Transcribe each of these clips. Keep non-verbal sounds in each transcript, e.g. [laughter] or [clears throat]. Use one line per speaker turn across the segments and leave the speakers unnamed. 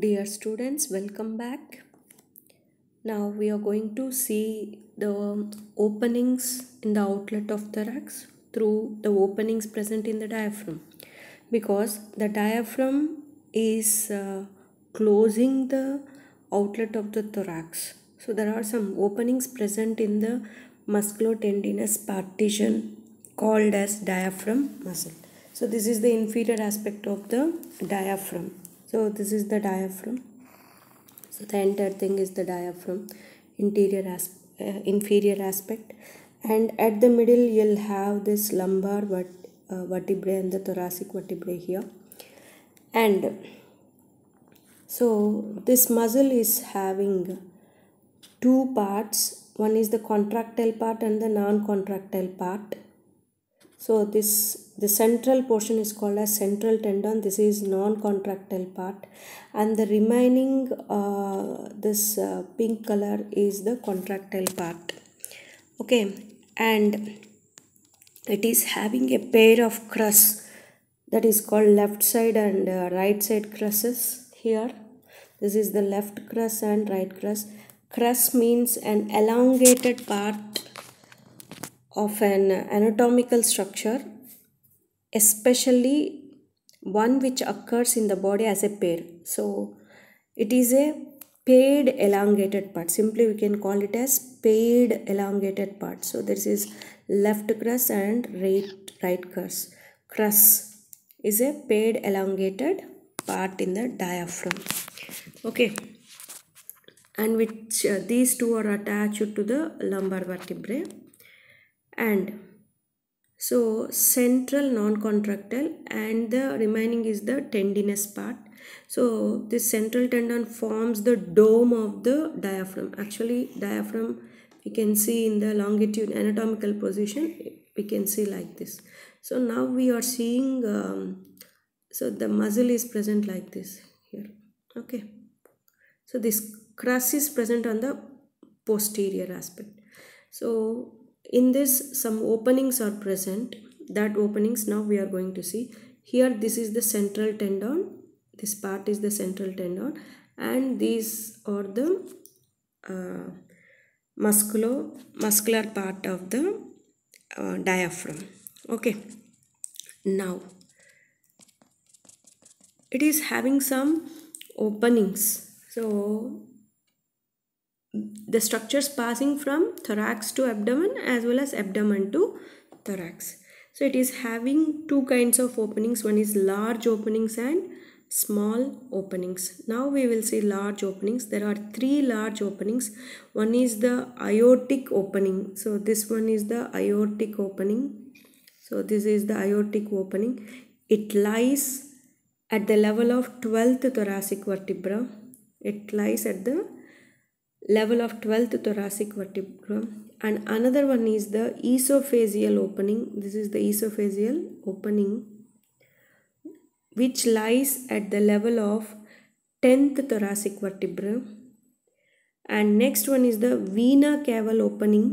Dear students, welcome back. Now we are going to see the openings in the outlet of thorax through the openings present in the diaphragm because the diaphragm is uh, closing the outlet of the thorax. So there are some openings present in the musculotendinous partition called as diaphragm muscle. So this is the inferior aspect of the diaphragm so this is the diaphragm so the entire thing is the diaphragm interior as uh, inferior aspect and at the middle you'll have this lumbar vert uh, vertebrae and the thoracic vertebrae here and so this muscle is having two parts one is the contractile part and the non contractile part so this the central portion is called as central tendon. This is non-contractile part, and the remaining uh, this uh, pink color is the contractile part. Okay, and it is having a pair of crusts that is called left side and uh, right side crusts here. This is the left crust and right crust. Crust means an elongated part of an anatomical structure, especially one which occurs in the body as a pair. So, it is a paired elongated part. Simply, we can call it as paired elongated part. So, this is left crus and right right crus. Crus is a paired elongated part in the diaphragm. Okay and which uh, these two are attached to the lumbar vertebrae and so central non-contractile and the remaining is the tendinous part so this central tendon forms the dome of the diaphragm actually diaphragm we can see in the longitude anatomical position we can see like this so now we are seeing um, so the muscle is present like this here okay so this crus is present on the posterior aspect so in this some openings are present that openings now we are going to see here this is the central tendon this part is the central tendon and these are the uh, musculo muscular part of the uh, diaphragm okay now it is having some openings so the structures passing from thorax to abdomen as well as abdomen to thorax. So it is having two kinds of openings. One is large openings and small openings. Now we will see large openings. There are three large openings. One is the aortic opening. So this one is the aortic opening. So this is the aortic opening. It lies at the level of 12th thoracic vertebra. It lies at the level of 12th thoracic vertebra and another one is the esophageal opening this is the esophageal opening which lies at the level of 10th thoracic vertebra and next one is the vena caval opening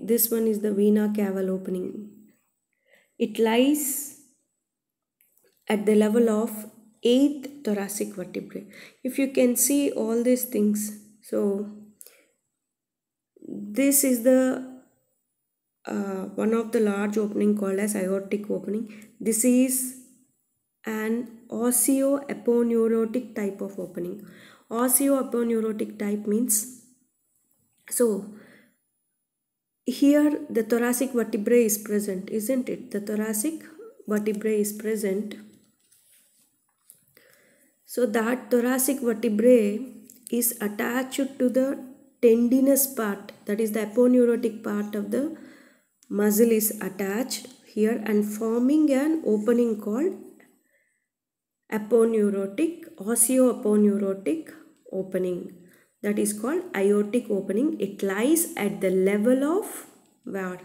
this one is the vena caval opening it lies at the level of 8th thoracic vertebrae if you can see all these things so this is the uh, one of the large opening called as aortic opening this is an osseoaponeurotic type of opening osseoaponeurotic type means so here the thoracic vertebrae is present isn't it the thoracic vertebrae is present so that thoracic vertebrae is attached to the tendinous part that is the aponeurotic part of the muscle is attached here and forming an opening called aponeurotic osseoaponeurotic opening that is called aortic opening it lies at the level of where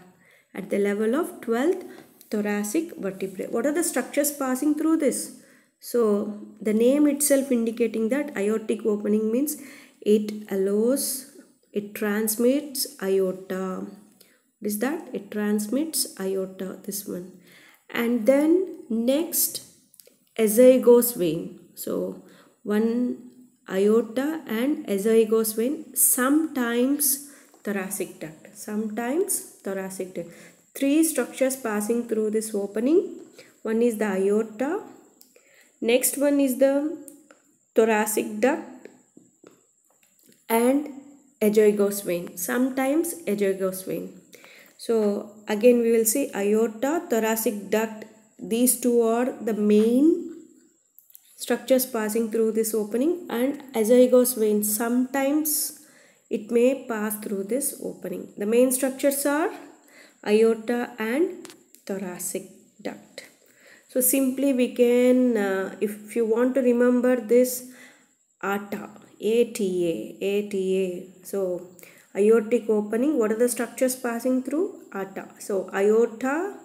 at the level of 12th thoracic vertebrae what are the structures passing through this so the name itself indicating that aortic opening means it allows, it transmits iota. What is that? It transmits iota, this one. And then next, azygos vein. So one iota and azygos vein, sometimes thoracic duct, sometimes thoracic duct. Three structures passing through this opening. One is the iota, next one is the thoracic duct and azygos vein sometimes azygos vein so again we will see aorta thoracic duct these two are the main structures passing through this opening and azygos vein sometimes it may pass through this opening the main structures are aorta and thoracic duct so simply we can, uh, if you want to remember this, ATA, ATA, ATA. So aortic opening, what are the structures passing through? ATA. So aorta,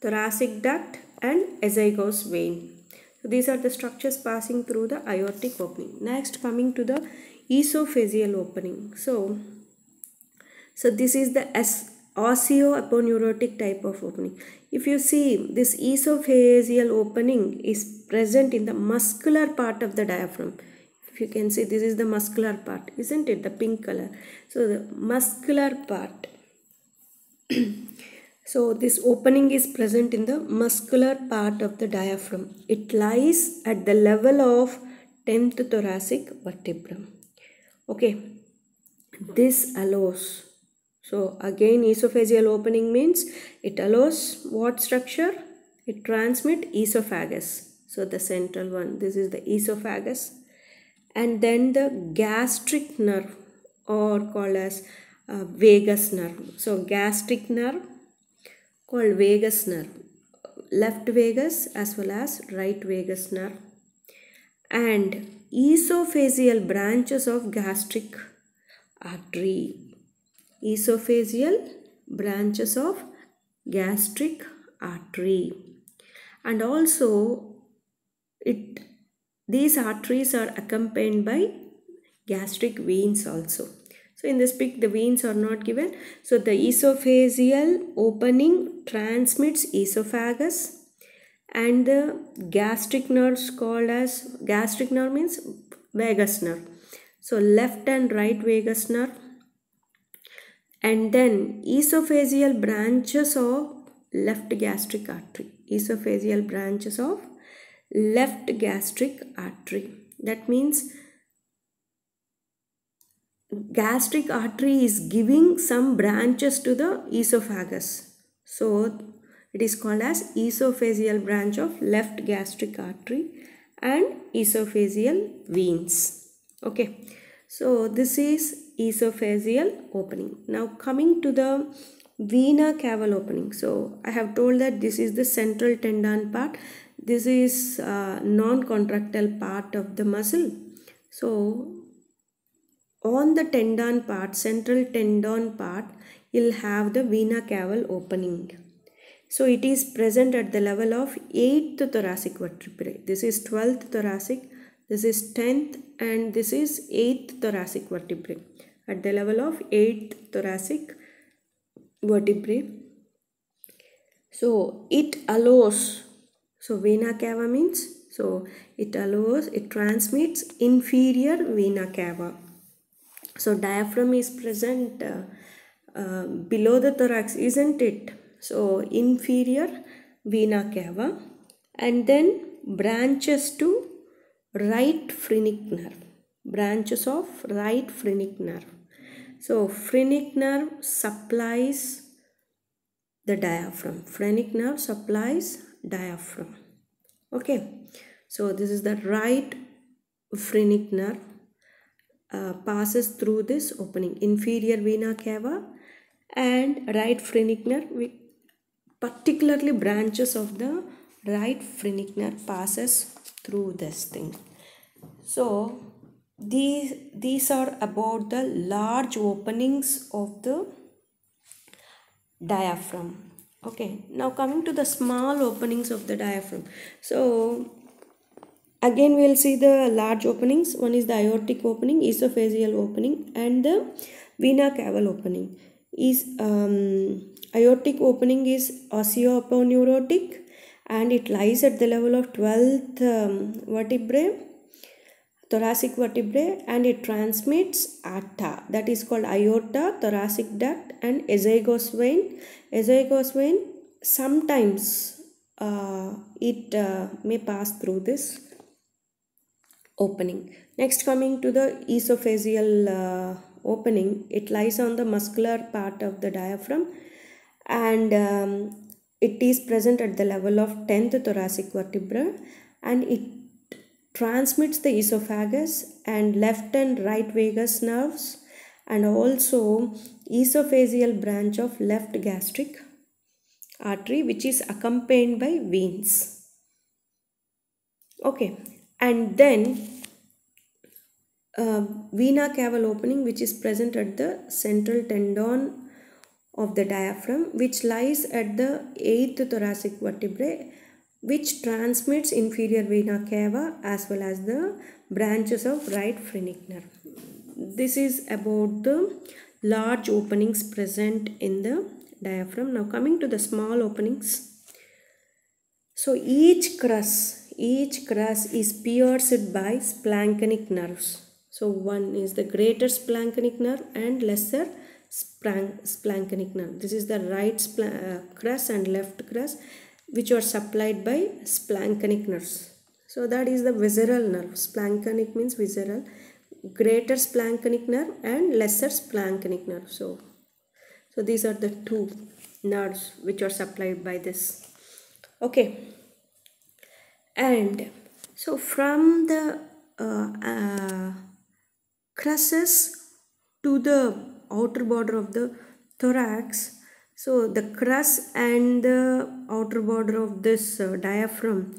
thoracic duct and azygos vein. So these are the structures passing through the aortic opening. Next coming to the esophageal opening. So, so this is the S osseoaponeurotic type of opening. If you see this esophageal opening is present in the muscular part of the diaphragm. If you can see this is the muscular part isn't it the pink color. So the muscular part. [clears throat] so this opening is present in the muscular part of the diaphragm. It lies at the level of 10th thoracic vertebra. Okay. This allows so again esophageal opening means it allows what structure? It transmit esophagus. So the central one, this is the esophagus. And then the gastric nerve or called as uh, vagus nerve. So gastric nerve called vagus nerve. Left vagus as well as right vagus nerve. And esophageal branches of gastric artery esophageal branches of gastric artery and also it these arteries are accompanied by gastric veins also so in this pic the veins are not given so the esophageal opening transmits esophagus and the gastric nerves called as gastric nerve means vagus nerve so left and right vagus nerve and then esophageal branches of left gastric artery esophageal branches of left gastric artery that means gastric artery is giving some branches to the esophagus so it is called as esophageal branch of left gastric artery and esophageal veins okay so this is esophageal opening. Now coming to the vena caval opening. So I have told that this is the central tendon part. This is uh, non-contractile part of the muscle. So on the tendon part, central tendon part, you'll have the vena caval opening. So it is present at the level of 8th thoracic vertebrae. This is 12th thoracic, this is 10th and this is 8th thoracic vertebrae at the level of 8th thoracic vertebrae so it allows so vena cava means so it allows it transmits inferior vena cava so diaphragm is present uh, uh, below the thorax isn't it so inferior vena cava and then branches to right phrenic nerve branches of right phrenic nerve so phrenic nerve supplies the diaphragm. Phrenic nerve supplies diaphragm. Okay. So this is the right phrenic nerve uh, passes through this opening. Inferior vena cava and right phrenic nerve particularly branches of the right phrenic nerve passes through this thing. So these these are about the large openings of the diaphragm okay now coming to the small openings of the diaphragm so again we will see the large openings one is the aortic opening esophageal opening and the vena caval opening is um, aortic opening is osteoponeurotic and it lies at the level of 12th um, vertebrae thoracic vertebrae and it transmits atta that is called aorta, thoracic duct and azygos vein. Azygos vein sometimes uh, it uh, may pass through this opening. Next coming to the esophageal uh, opening, it lies on the muscular part of the diaphragm and um, it is present at the level of 10th thoracic vertebra and it transmits the esophagus and left and right vagus nerves and also esophageal branch of left gastric artery which is accompanied by veins. Okay and then uh, vena caval opening which is present at the central tendon of the diaphragm which lies at the eighth thoracic vertebrae which transmits inferior vena cava as well as the branches of right phrenic nerve. This is about the large openings present in the diaphragm. Now coming to the small openings. So each crus, each crus is pierced by splanchnic nerves. So one is the greater splanchnic nerve and lesser splanchnic nerve. This is the right uh, crus and left crus which are supplied by splanchnic nerves. So that is the visceral nerve. Splanchnic means visceral. Greater splanchnic nerve and lesser splanchnic nerve. So, so these are the two nerves which are supplied by this. Okay. And so from the uh, uh, to the outer border of the thorax, so the crust and the outer border of this uh, diaphragm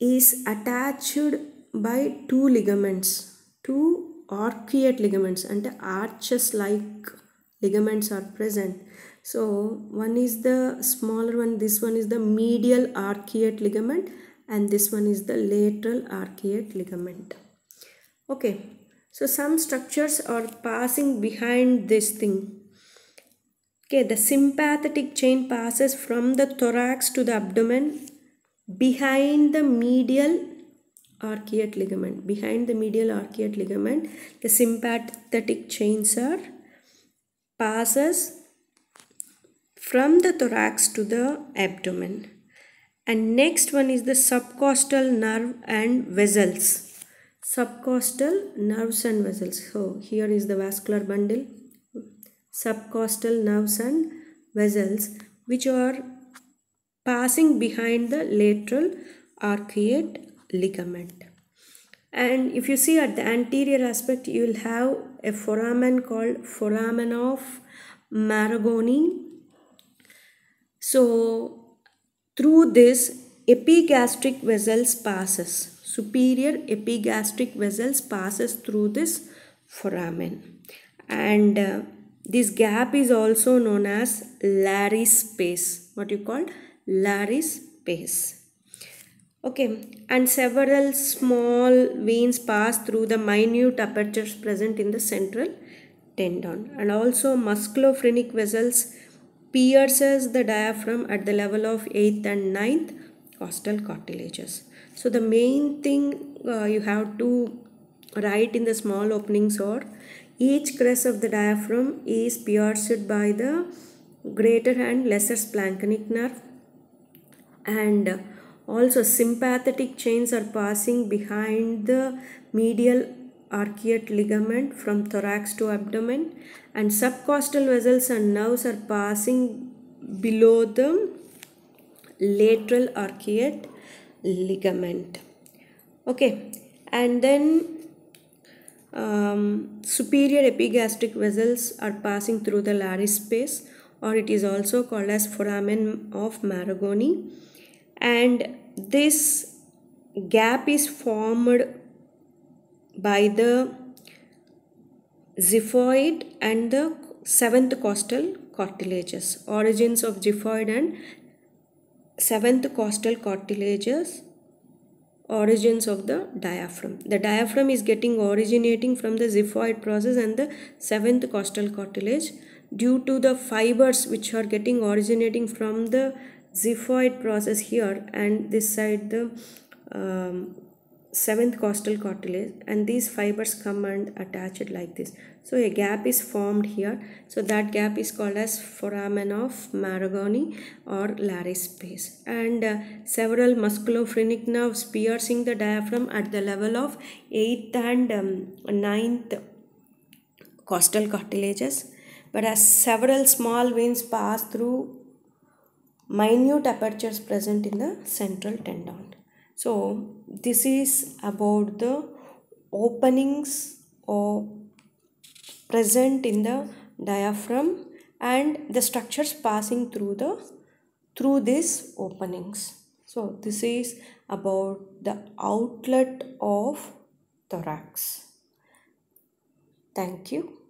is attached by two ligaments, two arcuate ligaments and arches like ligaments are present. So one is the smaller one, this one is the medial arcuate ligament and this one is the lateral arcuate ligament. Okay, so some structures are passing behind this thing Okay, the sympathetic chain passes from the thorax to the abdomen behind the medial arcuate ligament. Behind the medial arcuate ligament, the sympathetic chain sir passes from the thorax to the abdomen. And next one is the subcostal nerve and vessels. Subcostal nerves and vessels. So here is the vascular bundle subcostal nerves and vessels which are passing behind the lateral archaic ligament. And if you see at the anterior aspect, you will have a foramen called foramen of Maragoni. So through this epigastric vessels passes, superior epigastric vessels passes through this foramen. And uh, this gap is also known as Larry's space. What you called? Larry's space. Okay, and several small veins pass through the minute apertures present in the central tendon. And also musculophrenic vessels pierces the diaphragm at the level of 8th and 9th costal cartilages. So the main thing uh, you have to write in the small openings or each crest of the diaphragm is pierced by the greater and lesser splanchnic nerve and also sympathetic chains are passing behind the medial arcuate ligament from thorax to abdomen and subcostal vessels and nerves are passing below the lateral arcuate ligament okay and then um, superior epigastric vessels are passing through the larynx space or it is also called as foramen of Maragoni and this gap is formed by the xiphoid and the seventh costal cartilages origins of xiphoid and seventh costal cartilages origins of the diaphragm. The diaphragm is getting originating from the xiphoid process and the seventh costal cartilage due to the fibers which are getting originating from the xiphoid process here and this side the um, seventh costal cartilage and these fibers come and attach it like this so a gap is formed here so that gap is called as foramen of Maragoni or laris space and uh, several musculophrenic nerves piercing the diaphragm at the level of 8th and um, 9th costal cartilages But as several small veins pass through minute apertures present in the central tendon. So this is about the openings or present in the diaphragm and the structures passing through the through these openings so this is about the outlet of thorax thank you